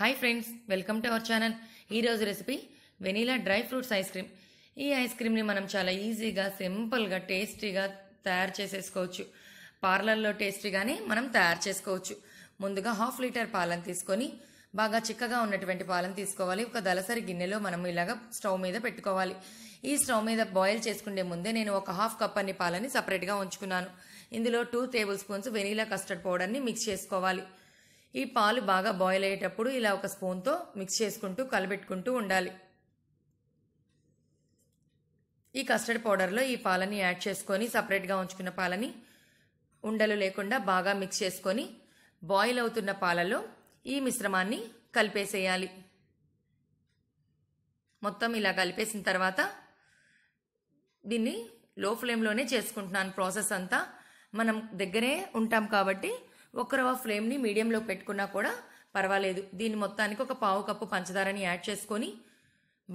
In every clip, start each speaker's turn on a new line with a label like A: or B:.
A: hi friends welcome to our channel ఈరోజు recipe vanilla dry fruits ice cream ఈ ice క్రీమ్ని మనం చాలా ఈజీగా సింపుల్గా టేస్టీగా తయారు చేసేసుకోవచ్చు పార్లర్లో టేస్టీగానే మనం తయారు చేసుకోవచ్చు ముందుగా హాఫ్ లీటర్ పాలను తీసుకొని బాగా చిక్కగా ఉన్నటువంటి పాలను తీసుకోవాలి ఒక దలసరి గిన్నెలో మనం ఇలాగ స్టవ్ మీద పెట్టుకోవాలి ఈ స్టవ్ మీద బాయిల్ చేసుకునే ముందే నేను ఒక హాఫ్ కప్ అన్ని పాలని సపరేట్గా ఉంచుకున్నాను ఇందులో two table spoons vanilla custard పౌడర్ని మిక్స్ చేసుకోవాలి ఈ పాలు బాగా బాయిల్ అయ్యేటప్పుడు ఇలా ఒక స్పూన్తో మిక్స్ చేసుకుంటూ కలబెట్టుకుంటూ ఉండాలి ఈ కస్టర్డ్ పౌడర్లో ఈ పాలని యాడ్ చేసుకొని సపరేట్గా ఉంచుకున్న పాలని ఉండలు లేకుండా బాగా మిక్స్ చేసుకొని బాయిల్ అవుతున్న పాలలో ఈ మిశ్రమాన్ని కలిపేసేయాలి మొత్తం ఇలా కలిపేసిన తర్వాత దీన్ని లో ఫ్లేమ్లోనే చేసుకుంటున్నాను ప్రాసెస్ అంతా మనం దగ్గరే ఉంటాం కాబట్టి ఒక రవ ఫ్లేమ్ని మీడియంలో పెట్టుకున్నా కూడా పర్వాలేదు దీన్ని మొత్తానికి ఒక పావు కప్పు పంచదారని యాడ్ చేసుకొని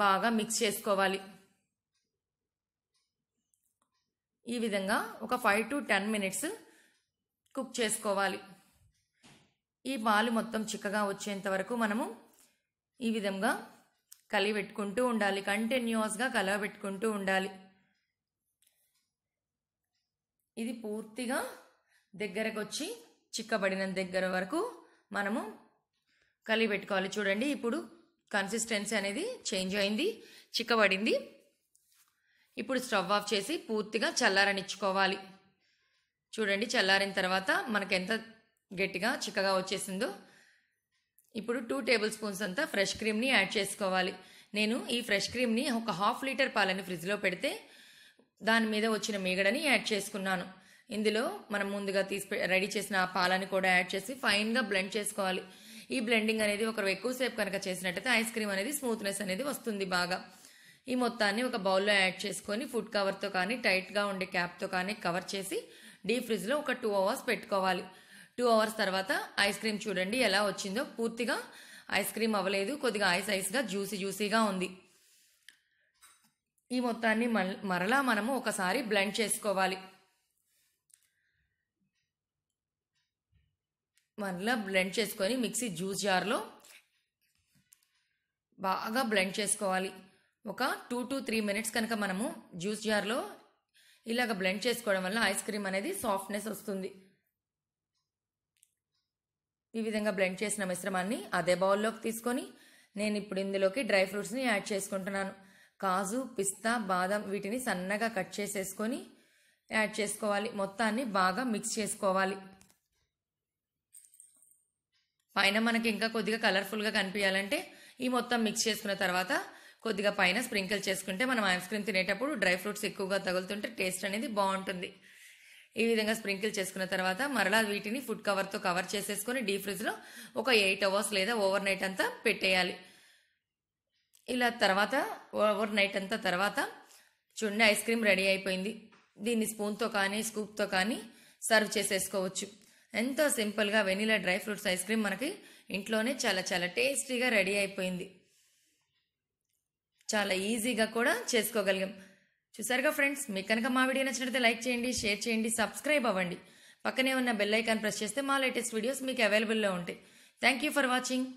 A: బాగా మిక్స్ చేసుకోవాలి ఈ విధంగా ఒక five to ten minutes cook చేసుకోవాలి ఈ పాలు మొత్తం చిక్కగా వచ్చేంత వరకు మనము ఈ విధంగా కలిపెట్టుకుంటూ ఉండాలి కంటిన్యూస్గా కలవబెట్టుకుంటూ ఉండాలి ఇది పూర్తిగా దగ్గరకు వచ్చి చిక్కబడిన దగ్గర వరకు మనము కలిగి పెట్టుకోవాలి చూడండి ఇప్పుడు కన్సిస్టెన్సీ అనేది చేంజ్ అయింది చిక్కబడింది ఇప్పుడు స్టవ్ ఆఫ్ చేసి పూర్తిగా చల్లారనిచ్చుకోవాలి చూడండి చల్లారిన తర్వాత మనకు ఎంత గట్టిగా చిక్కగా వచ్చేసిందో ఇప్పుడు టూ టేబుల్ స్పూన్స్ అంతా ఫ్రెష్ క్రీమ్ని యాడ్ చేసుకోవాలి నేను ఈ ఫ్రెష్ క్రీమ్ని ఒక హాఫ్ లీటర్ పాలని ఫ్రిడ్జ్లో పెడితే దాని మీద వచ్చిన మీగడని యాడ్ చేసుకున్నాను ఇందులో మనం ముందుగా తీసి రెడీ చేసిన ఆ పాలని కూడా యాడ్ చేసి ఫైన్గా బ్లెండ్ చేసుకోవాలి ఈ బ్లెండింగ్ అనేది ఒకరు ఎక్కువసేపు కనుక చేసినట్టయితే ఐస్ క్రీమ్ అనేది స్మూత్నెస్ అనేది వస్తుంది బాగా ఈ మొత్తాన్ని ఒక బౌల్లో యాడ్ చేసుకొని ఫుడ్ కవర్తో కానీ టైట్గా ఉండే క్యాప్తో కానీ కవర్ చేసి డీప్ ఫ్రిడ్జ్లో ఒక టూ అవర్స్ పెట్టుకోవాలి టూ అవర్స్ తర్వాత ఐస్ క్రీమ్ చూడండి ఎలా వచ్చిందో పూర్తిగా ఐస్ క్రీమ్ అవ్వలేదు కొద్దిగా ఐస్ ఐస్గా జ్యూసీ జ్యూసీగా ఉంది ఈ మొత్తాన్ని మరలా మనము ఒకసారి బ్లెండ్ చేసుకోవాలి మళ్ళీ బ్లెండ్ చేసుకొని మిక్సీ జ్యూస్ జార్లో బాగా బ్లెండ్ చేసుకోవాలి ఒక టూ టు త్రీ మినిట్స్ కనుక మనము జ్యూస్ జార్లో ఇలాగ బ్లెండ్ చేసుకోవడం వల్ల ఐస్ క్రీమ్ అనేది సాఫ్ట్నెస్ వస్తుంది ఈ విధంగా బ్లెండ్ చేసిన మిశ్రమాన్ని అదే బౌల్లోకి తీసుకొని నేను ఇప్పుడు ఇందులోకి డ్రై ఫ్రూట్స్ని యాడ్ చేసుకుంటున్నాను కాజు పిస్తా బాదం వీటిని సన్నగా కట్ చేసేసుకొని యాడ్ చేసుకోవాలి మొత్తాన్ని బాగా మిక్స్ చేసుకోవాలి పైన మనకి ఇంకా కొద్దిగా కలర్ఫుల్గా కనిపించాలంటే ఈ మొత్తం మిక్స్ చేసుకున్న తర్వాత కొద్దిగా పైన స్ప్రింకిల్ చేసుకుంటే మనం ఐస్ క్రీమ్ తినేటప్పుడు డ్రై ఫ్రూట్స్ ఎక్కువగా తగులుతుంటే టేస్ట్ అనేది బాగుంటుంది ఈ విధంగా స్ప్రింకిల్ చేసుకున్న తర్వాత మరలా వీటిని ఫుడ్ కవర్తో కవర్ చేసేసుకొని డీప్ ఫ్రిడ్జ్లో ఒక ఎయిట్ అవర్స్ లేదా ఓవర్ నైట్ అంతా పెట్టేయాలి ఇలా తర్వాత ఓవర్ నైట్ అంతా తర్వాత చూడండి ఐస్ క్రీమ్ రెడీ అయిపోయింది దీన్ని స్పూన్తో కానీ స్కూప్తో కానీ సర్వ్ చేసేసుకోవచ్చు ఎంతో సింపుల్గా vanilla dry fruits ice cream మనకి ఇంట్లోనే చాలా చాలా టేస్టీగా రెడీ అయిపోయింది చాలా ఈజీగా కూడా చేసుకోగలిగాం చూసారుగా ఫ్రెండ్స్ మీకు కనుక మా వీడియో నచ్చినట్లయితే లైక్ చేయండి షేర్ చేయండి సబ్స్క్రైబ్ అవ్వండి పక్కనే ఉన్న బెల్ ఐకాన్ ప్రెస్ చేస్తే మా లేటెస్ట్ వీడియోస్ మీకు అవైలబుల్లో ఉంటాయి థ్యాంక్ యూ ఫర్ వాచింగ్